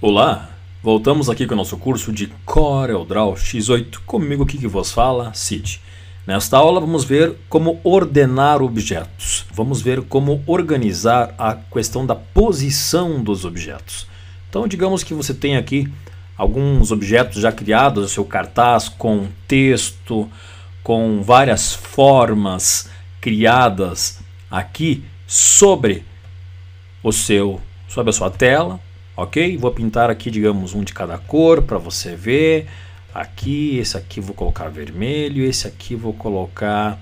Olá, voltamos aqui com o nosso curso de CorelDRAW X8. Comigo aqui que vos fala, Cid. Nesta aula vamos ver como ordenar objetos. Vamos ver como organizar a questão da posição dos objetos. Então digamos que você tem aqui alguns objetos já criados, o seu cartaz com texto, com várias formas criadas aqui sobre o seu, sobre a sua tela ok? Vou pintar aqui, digamos, um de cada cor para você ver. Aqui, esse aqui vou colocar vermelho, esse aqui vou colocar,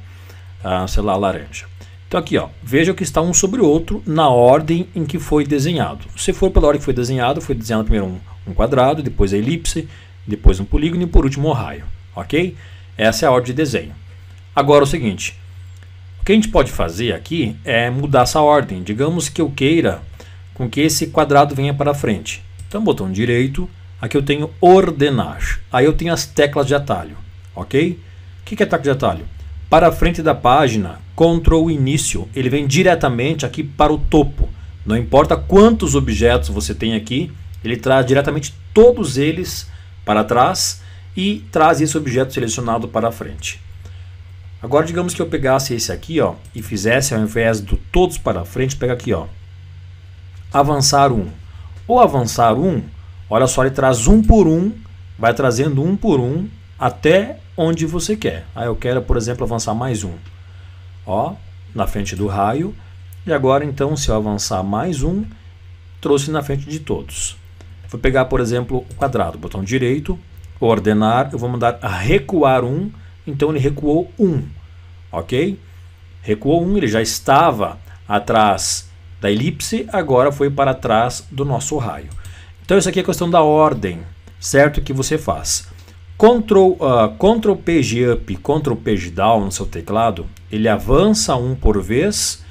ah, sei lá, laranja. Então aqui, ó, veja que está um sobre o outro na ordem em que foi desenhado. Se for pela ordem que foi desenhado, foi desenhado primeiro um, um quadrado, depois a elipse, depois um polígono e por último um raio, ok? Essa é a ordem de desenho. Agora o seguinte, o que a gente pode fazer aqui é mudar essa ordem. Digamos que eu queira com que esse quadrado venha para frente. Então, botão direito, aqui eu tenho ordenar. Aí eu tenho as teclas de atalho, ok? O que é tecla de atalho? Para a frente da página, Ctrl início, ele vem diretamente aqui para o topo. Não importa quantos objetos você tem aqui, ele traz diretamente todos eles para trás e traz esse objeto selecionado para a frente. Agora digamos que eu pegasse esse aqui ó, e fizesse ao invés do todos para frente, pega aqui ó, avançar um. O avançar um, olha só, ele traz um por um, vai trazendo um por um até onde você quer. Aí ah, eu quero, por exemplo, avançar mais um. Ó, na frente do raio. E agora, então, se eu avançar mais um, trouxe na frente de todos. Vou pegar, por exemplo, o quadrado, botão direito, ordenar, eu vou mandar recuar um, então ele recuou um, ok? Recuou um, ele já estava atrás da elipse agora foi para trás do nosso raio. Então isso aqui é questão da ordem, certo? Que você faz. Ctrl, uh, ah, Ctrl Page Up, Ctrl Page Down no seu teclado, ele avança um por vez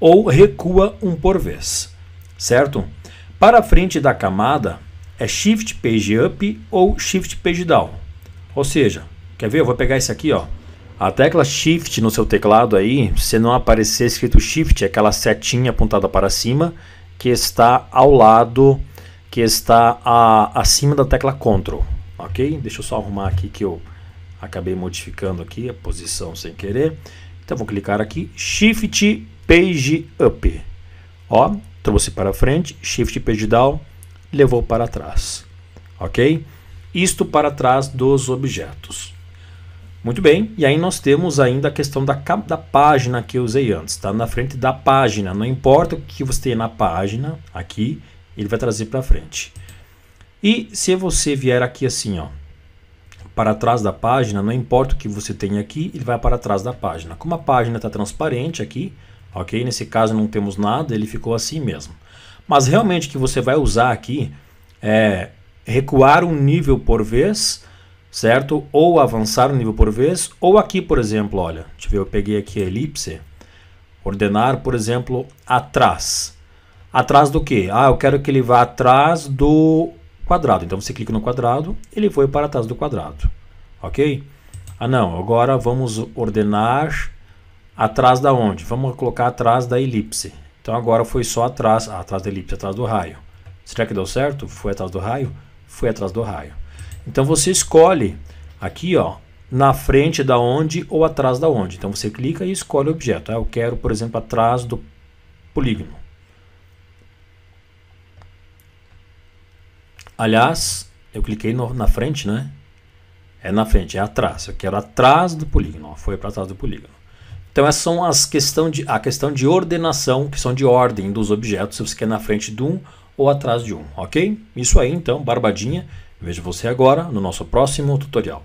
ou recua um por vez, certo? Para a frente da camada é Shift Page Up ou Shift Page Down. Ou seja, quer ver? Eu vou pegar esse aqui, ó. A tecla Shift no seu teclado aí, se não aparecer escrito Shift, é aquela setinha apontada para cima que está ao lado, que está a, acima da tecla Ctrl, ok? Deixa eu só arrumar aqui que eu acabei modificando aqui a posição sem querer. Então vou clicar aqui, Shift Page Up, ó, trouxe para frente, Shift Page Down, levou para trás, ok? Isto para trás dos objetos. Muito bem, e aí nós temos ainda a questão da, da página que eu usei antes, tá? Na frente da página, não importa o que você tem na página, aqui, ele vai trazer para frente. E se você vier aqui assim, ó, para trás da página, não importa o que você tem aqui, ele vai para trás da página. Como a página está transparente aqui, ok? Nesse caso não temos nada, ele ficou assim mesmo. Mas realmente o que você vai usar aqui é recuar um nível por vez, certo? Ou avançar um nível por vez, ou aqui, por exemplo, olha, deixa eu ver, eu peguei aqui a elipse, ordenar, por exemplo, atrás. Atrás do que? Ah, eu quero que ele vá atrás do quadrado. Então você clica no quadrado, ele foi para trás do quadrado, ok? Ah não, agora vamos ordenar atrás da onde? Vamos colocar atrás da elipse. Então agora foi só atrás, ah, atrás da elipse, atrás do raio. Será que deu certo? Foi atrás do raio? Foi atrás do raio. Então você escolhe aqui, ó, na frente da onde ou atrás da onde. Então você clica e escolhe o objeto. Ah, eu quero, por exemplo, atrás do polígono. Aliás, eu cliquei no, na frente, né? É na frente, é atrás. Eu quero atrás do polígono. foi para trás do polígono. Então essas são as questão de, a questão de ordenação, que são de ordem dos objetos, se você quer na frente de um ou atrás de um, ok? Isso aí então, barbadinha. Vejo você agora no nosso próximo tutorial.